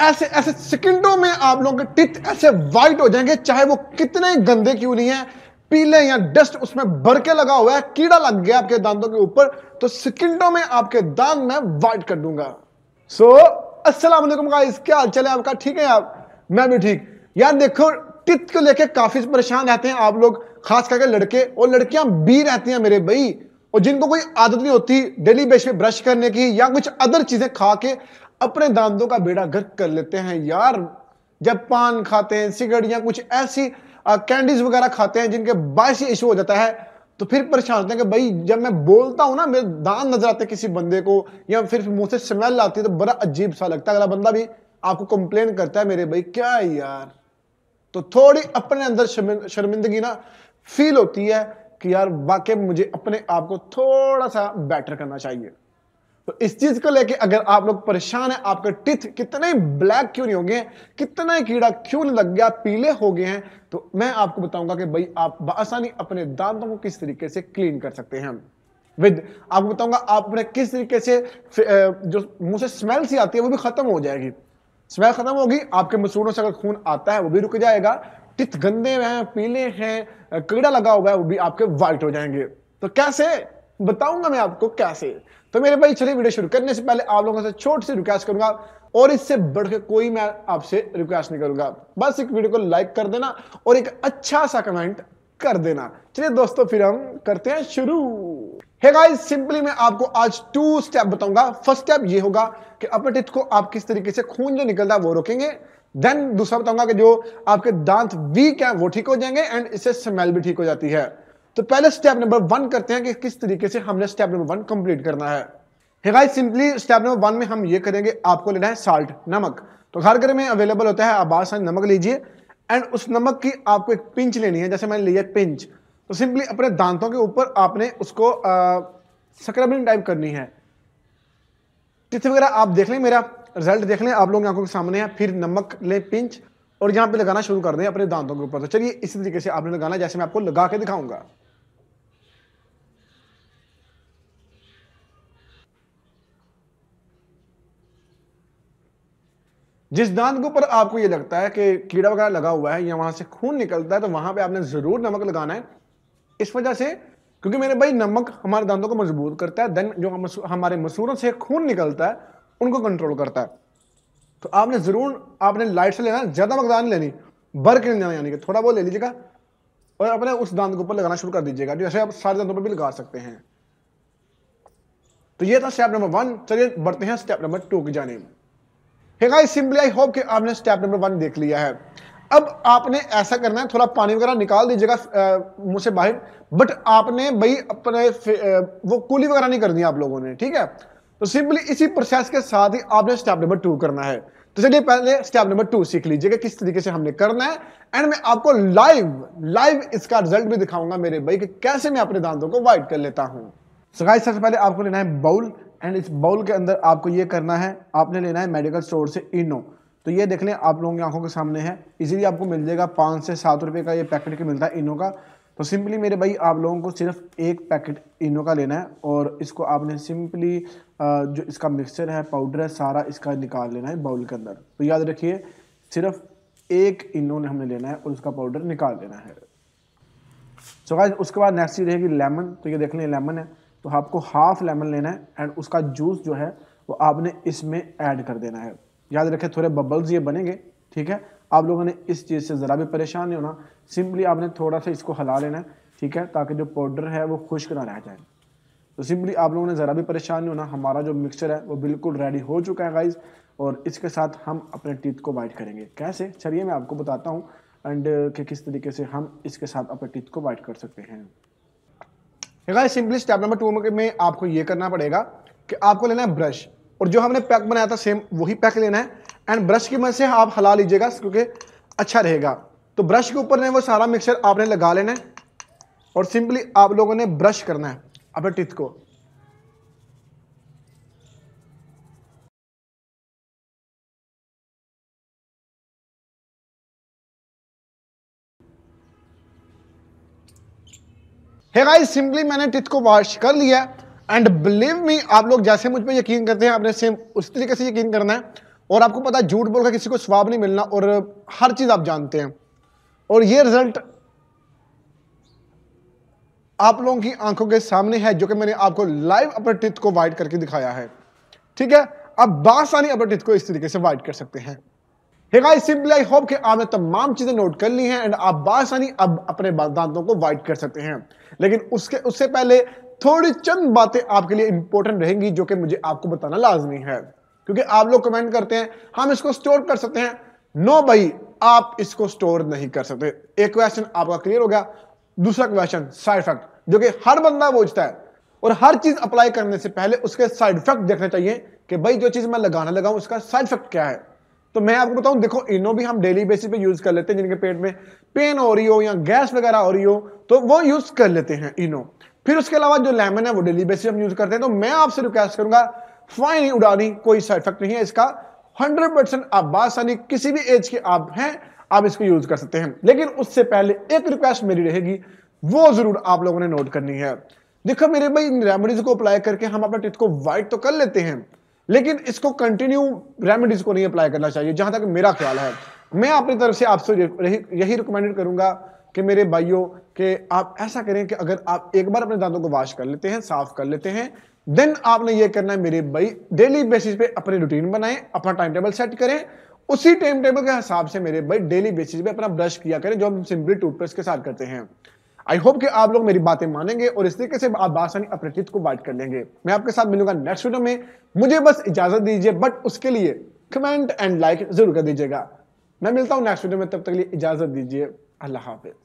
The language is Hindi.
ऐसे ऐसे सेकंडों में आप लोगों के टिथ ऐसे वाइट हो जाएंगे चाहे वो कितने गंदे क्यों नहीं है पीले या डस्ट उसमें भर के लगा हुआ है कीड़ा लग गया आपके दांतों के ऊपर तो सेकंडों में आपके दांत मैं वाइट कर दूंगा सो so, अस्सलाम गाइस क्या हाल चले आपका ठीक है आप मैं भी ठीक यार देखो टिथ को लेके काफी परेशान रहते हैं आप लोग खास करके लड़के और लड़कियां भी रहती हैं मेरे भाई और जिनको कोई आदत नहीं होती डेली बेस पे ब्रश करने की या कुछ अदर चीजें खा के अपने दांतों का बेड़ा गर्क कर लेते हैं यार जब पान खाते हैं सिगरेट या कुछ ऐसी कैंडीज वगैरह खाते हैं जिनके बायस इशू हो जाता है तो फिर परेशान होते हैं कि भाई जब मैं बोलता हूँ ना मेरे दान नजर आते किसी बंदे को या फिर मुंह से स्मेल आती है तो बड़ा अजीब सा लगता है अगला बंदा भी आपको कंप्लेन करता है मेरे भाई क्या है यार तो थोड़ी अपने अंदर शर्मिंदगी ना फील होती है कि यार वाकई मुझे अपने आप को थोड़ा सा बेटर करना चाहिए तो इस चीज को लेके अगर आप लोग परेशान है आपके टिथ कितने ब्लैक क्यों नहीं हो गए कितना कीड़ा क्यों नहीं लग गया पीले हो गए हैं तो मैं आपको बताऊंगा कि भाई आप आसानी अपने दांतों को किस तरीके से क्लीन कर सकते हैं विद आपको बताऊंगा आप अपने किस तरीके से जो मुंह से स्मेल सी आती है वो भी खत्म हो जाएगी स्मेल खत्म होगी आपके मसूरों से अगर खून आता है वो भी रुक जाएगा टिथ गंदे हैं पीले हैं कीड़ा लगा हुआ है वो भी आपके व्हाइट हो जाएंगे तो कैसे बताऊंगा मैं आपको कैसे तो मेरे भाई चलिए वीडियो शुरू करने से पहले आप लोगों से छोटी सी रिक्वेस्ट करूंगा और इससे बढ़कर कोई मैं आपसे रिक्वेस्ट नहीं करूंगा बस एक वीडियो को लाइक कर देना और एक अच्छा सा कमेंट कर देना चलिए दोस्तों फिर हम करते हैं शुरू हे गाइस सिंपली मैं आपको आज टू स्टेप बताऊंगा फर्स्ट स्टेप ये होगा कि अपने को आप किस तरीके से खून जो निकलता है वो रोकेंगे देन दूसरा बताऊंगा कि जो आपके दांत वीक है वो ठीक हो जाएंगे एंड इससे स्मेल भी ठीक हो जाती है तो पहले स्टेप नंबर वन करते हैं कि किस तरीके से हमने स्टेप नंबर वन कंप्लीट करना है हेगा सिंपली स्टेप नंबर वन में हम ये करेंगे आपको लेना है साल्ट नमक तो घर घर में अवेलेबल होता है आप आसान नमक लीजिए एंड उस नमक की आपको एक पिंच लेनी है जैसे मैंने लिया पिंच तो सिंपली अपने दांतों के ऊपर आपने उसको स्क्रबिंग टाइप करनी है टिथ वगैरह आप देख लें मेरा रिजल्ट देख लें आप लोग आंखों के सामने है फिर नमक लें पिंच और यहाँ पे लगाना शुरू कर दें अपने दांतों के ऊपर तो चलिए इसी तरीके से आपने लगाना जैसे मैं आपको लगा के दिखाऊंगा जिस दांत के ऊपर आपको ये लगता है कि कीड़ा वगैरह लगा हुआ है या वहाँ से खून निकलता है तो वहाँ पे आपने ज़रूर नमक लगाना है इस वजह से क्योंकि मेरे भाई नमक हमारे दांतों को मजबूत करता है देन जो हम, हमारे मसूरों से खून निकलता है उनको कंट्रोल करता है तो आपने ज़रूर आपने लाइट से लेना ज़्यादा मकदार नहीं लेनी भर के लेना यानी कि थोड़ा बहुत ले लीजिएगा और अपने उस दांत के ऊपर लगाना शुरू कर दीजिएगा जैसे आप सारे दांतों पर भी लगा सकते हैं तो ये था स्टेप नंबर वन चलिए बढ़ते हैं स्टेप नंबर टू की जाने में है सिंपली आई होप कि आपने स्टेप नंबर वन देख लिया है अब आपने ऐसा करना है थोड़ा पानी वगैरह निकाल दीजिएगा मुंह से बाहर बट आपने भाई अपने वो कूली वगैरह नहीं करनी आप लोगों ने ठीक है तो सिंपली इसी प्रोसेस के साथ ही आपने स्टेप नंबर टू करना है तो चलिए पहले स्टेप नंबर टू सीख लीजिएगा किस तरीके से हमने करना है एंड मैं आपको लाइव लाइव इसका रिजल्ट भी दिखाऊंगा मेरे भाई कि कैसे मैं अपने दांतों को वाइट कर लेता हूं सगाई सबसे पहले आपको लेना है बाउल एंड इस बाउल के अंदर आपको ये करना है आपने लेना है मेडिकल स्टोर से इनो तो ये देख लें आप लोगों की आंखों के सामने है इजीली आपको मिल जाएगा पाँच से सात रुपये का ये पैकेट के मिलता है इनो का तो सिंपली मेरे भाई आप लोगों को सिर्फ एक पैकेट इनो का लेना है और इसको आपने सिंपली जो इसका मिक्सचर है पाउडर है सारा इसका निकाल लेना है बाउल के अंदर तो याद रखिए सिर्फ एक इनो ने हमने लेना है और उसका पाउडर निकाल लेना है सो so उसके बाद नेक्स्ट चीज़ रहेगी लेमन तो ये देख लें लेमन है तो आपको हाफ लेमन लेना है एंड उसका जूस जो है वो आपने इसमें ऐड कर देना है याद रखें थोड़े बबल्स ये बनेंगे ठीक है आप लोगों ने इस चीज़ से ज़रा भी परेशान नहीं होना सिंपली आपने थोड़ा सा इसको हला लेना है ठीक है ताकि जो पाउडर है वो खुश्क ना रह जाए तो सिंपली आप लोगों ने ज़रा भी परेशान नहीं होना हमारा जो मिक्सचर है वो बिल्कुल रेडी हो चुका है गाइज और इसके साथ हम अपने टीथ को वाइट करेंगे कैसे चलिए मैं आपको बताता हूँ एंड कि किस तरीके से हम इसके साथ अपने टीथ को वाइट कर सकते हैं सिंपली स्टेप नंबर टू में आपको ये करना पड़ेगा कि आपको लेना है ब्रश और जो हमने पैक बनाया था सेम वही पैक लेना है एंड ब्रश की मदद से आप हला लीजिएगा क्योंकि अच्छा रहेगा तो ब्रश के ऊपर ने वो सारा मिक्सचर आपने लगा लेना है और सिंपली आप लोगों ने ब्रश करना है अपने टिथ को है गाइस सिंपली मैंने टिथ को वॉश कर लिया एंड बिलीव मी आप लोग जैसे मुझ पर यकीन करते हैं आपने सेम उस तरीके से यकीन करना है और आपको पता है झूठ बोलकर किसी को स्वाब नहीं मिलना और हर चीज़ आप जानते हैं और ये रिजल्ट आप लोगों की आंखों के सामने है जो कि मैंने आपको लाइव अपर टिथ को वाइट करके दिखाया है ठीक है आप बासानी अपर टिथ को इस तरीके से वाइट कर सकते हैं hey सिंपली आई होप कि आपने तमाम चीज़ें नोट कर ली हैं एंड आप बासानी अब अपने दांतों को वाइट कर सकते हैं लेकिन उसके उससे पहले थोड़ी चंद बातें आपके लिए इंपॉर्टेंट रहेंगी जो कि मुझे आपको बताना लाजमी है क्योंकि आप लोग कमेंट करते हैं हम इसको स्टोर कर सकते हैं नो no भाई आप इसको स्टोर नहीं कर सकते एक क्वेश्चन आपका क्लियर हो गया दूसरा क्वेश्चन साइड इफेक्ट जो कि हर बंदा बोझता है और हर चीज अप्लाई करने से पहले उसके साइड इफेक्ट देखना चाहिए कि भाई जो चीज मैं लगाना लगाऊं उसका साइड इफेक्ट क्या है तो मैं आपको बताऊं देखो इनो भी हम डेली बेसिस पे यूज कर लेते हैं जिनके पेट में पेन हो रही हो या गैस वगैरह हो रही हो तो वो यूज कर लेते हैं इनो फिर उसके अलावा जो लेमन है वो डेली बेसिस हम यूज करते हैं तो मैं आपसे रिक्वेस्ट करूंगा फाइन उड़ानी कोई साइड इफेक्ट नहीं है इसका हंड्रेड परसेंट आप बासानी किसी भी एज के आप हैं आप इसको यूज कर सकते हैं लेकिन उससे पहले एक रिक्वेस्ट मेरी रहेगी वो जरूर आप लोगों ने नोट करनी है देखो मेरे भाई इन रेमेडीज को अप्लाई करके हम अपने टिथ को व्हाइट तो कर लेते हैं लेकिन इसको कंटिन्यू रेमेडीज को नहीं अप्लाई करना चाहिए जहां तक मेरा ख्याल है मैं अपनी तरफ से आपसे यही रिकमेंडेड करूंगा कि मेरे भाइयों के आप ऐसा करें कि अगर आप एक बार अपने दांतों को वॉश कर लेते हैं साफ कर लेते हैं देन आपने ये करना है मेरे भाई डेली बेसिस पे अपने रूटीन बनाएं अपना टाइम टेबल सेट करें उसी टाइम टेबल के हिसाब से मेरे भाई डेली बेसिस पे अपना ब्रश किया करें जो हम सिंपली टूथपेस्ट के साथ करते हैं आई होप कि आप लोग मेरी बातें मानेंगे और इस तरीके से आप बासानी अपरिचित को बाइट कर लेंगे मैं आपके साथ मिलूंगा नेक्स्ट वीडियो में मुझे बस इजाजत दीजिए बट उसके लिए कमेंट एंड लाइक जरूर कर दीजिएगा मैं मिलता हूँ नेक्स्ट वीडियो में तब तक के लिए इजाजत दीजिए अल्लाह हाफिज